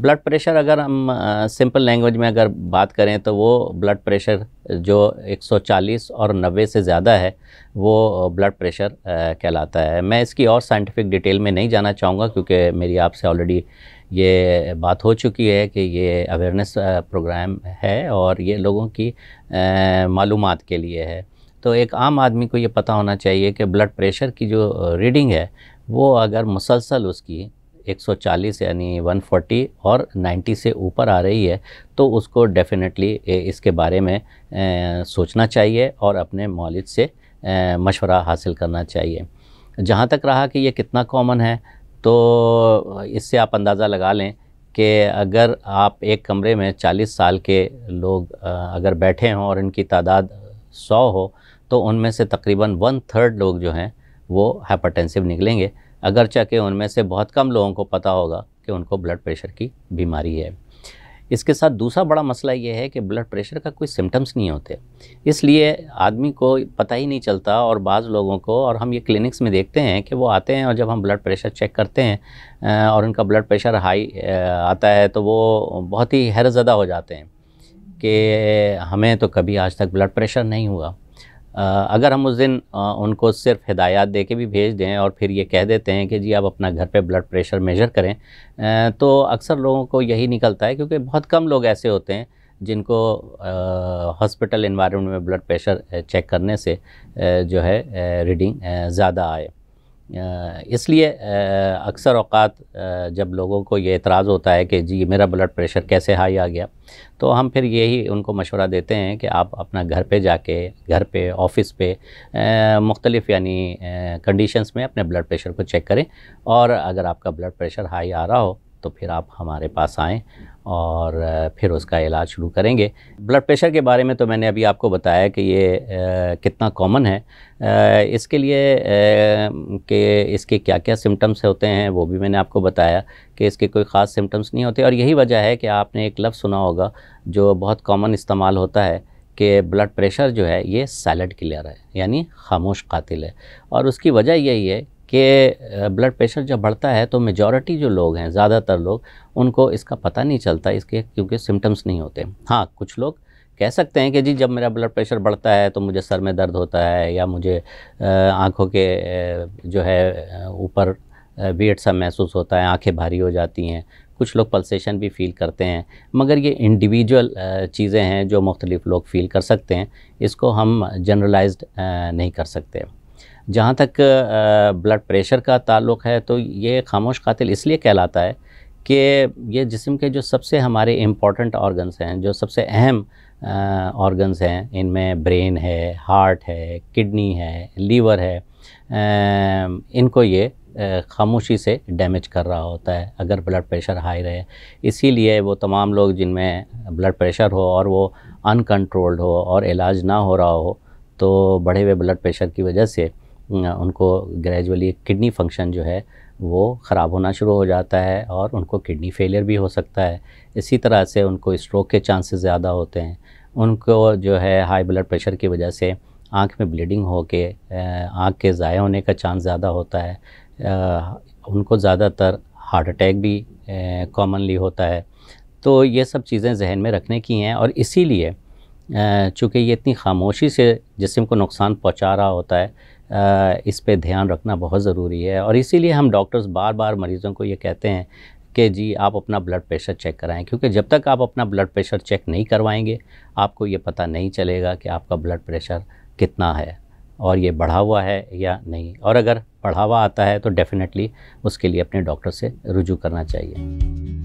blood pressure अगर हम simple language में अगर बात करें तो वो ब्लड प्रेशर जो 140 और 90 से ज़्यादा है वो ब्लड प्रेशर कहलाता है मैं इसकी और साइंटिफिक डिटेल में नहीं जाना चाहूँगा क्योंकि मेरी आपसे ऑलरेडी ये बात हो चुकी है कि ये अवेयरनेस प्रोग्राम है और ये लोगों की मालूम के लिए है तो एक आम आदमी को ये पता होना चाहिए कि ब्लड प्रेशर की जो रीडिंग है वो अगर मुसलसल उसकी 140 यानी 140 और 90 से ऊपर आ रही है तो उसको डेफिनेटली इसके बारे में सोचना चाहिए और अपने मौलिद से मशवरा हासिल करना चाहिए जहाँ तक रहा कि ये कितना कॉमन है तो इससे आप अंदाज़ा लगा लें कि अगर आप एक कमरे में 40 साल के लोग अगर बैठे हों और इनकी तादाद 100 हो तो उनमें से तकरीबन वन थर्ड लोग जो हैं वो हाइपरटेंसिव निकलेंगे अगरचा के उनमें से बहुत कम लोगों को पता होगा कि उनको ब्लड प्रेशर की बीमारी है इसके साथ दूसरा बड़ा मसला ये है कि ब्लड प्रेशर का कोई सिम्टम्स नहीं होते इसलिए आदमी को पता ही नहीं चलता और बाज़ लोगों को और हम ये क्लिनिक्स में देखते हैं कि वो आते हैं और जब हम ब्लड प्रेशर चेक करते हैं और उनका ब्लड प्रेशर हाई आता है तो वो बहुत ही हैरतज़दा हो जाते हैं कि हमें तो कभी आज तक ब्लड प्रेशर नहीं हुआ अगर हम उस दिन उनको सिर्फ हिदायत दे के भी भेज दें और फिर ये कह देते हैं कि जी आप अपना घर पे ब्लड प्रेशर मेजर करें तो अक्सर लोगों को यही निकलता है क्योंकि बहुत कम लोग ऐसे होते हैं जिनको हॉस्पिटल इन्वायरमेंट में ब्लड प्रेशर चेक करने से जो है रीडिंग ज़्यादा आए इसलिए अक्सर अवत जब लोगों को ये एतराज़ होता है कि जी मेरा ब्लड प्रेशर कैसे हाई आ गया तो हम फिर यही उनको मशवरा देते हैं कि आप अपना घर पे जाके घर पे ऑफिस पे मुख्तलिफ यानी कंडीशंस में अपने ब्लड प्रेशर को चेक करें और अगर आपका ब्लड प्रेशर हाई आ रहा हो तो फिर आप हमारे पास आएँ और फिर उसका इलाज शुरू करेंगे ब्लड प्रेशर के बारे में तो मैंने अभी आपको बताया कि ये आ, कितना कॉमन है आ, इसके लिए कि इसके क्या क्या सिम्टम्स होते हैं वो भी मैंने आपको बताया कि इसके कोई ख़ास सिम्टम्स नहीं होते और यही वजह है कि आपने एक लफ्ज़ सुना होगा जो बहुत कॉमन इस्तेमाल होता है कि ब्लड प्रेशर जो है ये सैलड किलर है यानी खामोश कतिल है और उसकी वजह यही है कि ब्लड प्रेशर जब बढ़ता है तो मेजॉरिटी जो लोग हैं ज़्यादातर लोग उनको इसका पता नहीं चलता इसके क्योंकि सिम्टम्स नहीं होते हाँ कुछ लोग कह सकते हैं कि जी जब मेरा ब्लड प्रेशर बढ़ता है तो मुझे सर में दर्द होता है या मुझे आँखों के जो है ऊपर वेट सा महसूस होता है आँखें भारी हो जाती हैं कुछ लोग पल्सेशन भी फील करते हैं मगर ये इंडिविजुअल चीज़ें हैं जो मुख्तलिफ़ लोग फील कर सकते हैं इसको हम जनरलाइज्ड नहीं कर सकते जहाँ तक ब्लड प्रेशर का ताल्लुक है तो ये खामोश कातिल इसलिए कहलाता है कि ये जिसम के जो सबसे हमारे इम्पॉर्टेंट ऑर्गन्स हैं जो सबसे अहम ऑर्गन्स हैं इनमें ब्रेन है हार्ट है किडनी है लीवर है इनको ये खामोशी से डैमेज कर रहा होता है अगर ब्लड प्रेशर हाई रहे इसीलिए वो तमाम लोग जिनमें ब्लड प्रेशर हो और वो अनकंट्रोल्ड हो और इलाज ना हो रहा हो तो बढ़े हुए ब्लड प्रेशर की वजह से उनको ग्रेजुअली किडनी फंक्शन जो है वो ख़राब होना शुरू हो जाता है और उनको किडनी फेलियर भी हो सकता है इसी तरह से उनको स्ट्रोक के चांसेस ज़्यादा होते हैं उनको जो है हाई ब्लड प्रेशर की वजह से आँख में ब्लीडिंग हो के आँख के ज़ाय होने का चांस ज़्यादा होता है आ, उनको ज़्यादातर हार्ट अटैक भी कॉमनली होता है तो ये सब चीज़ें जहन में रखने की हैं और इसीलिए चूँकि ये इतनी खामोशी से जिसम को नुकसान पहुँचा रहा होता है इस पर ध्यान रखना बहुत ज़रूरी है और इसीलिए हम डॉक्टर्स बार बार मरीज़ों को ये कहते हैं कि जी आप अपना ब्लड प्रेशर चेक कराएं क्योंकि जब तक आप अपना ब्लड प्रेशर चेक नहीं करवाएंगे आपको ये पता नहीं चलेगा कि आपका ब्लड प्रेशर कितना है और ये बढ़ा हुआ है या नहीं और अगर बढ़ावा आता है तो डेफ़िनेटली उसके लिए अपने डॉक्टर से रुजू करना चाहिए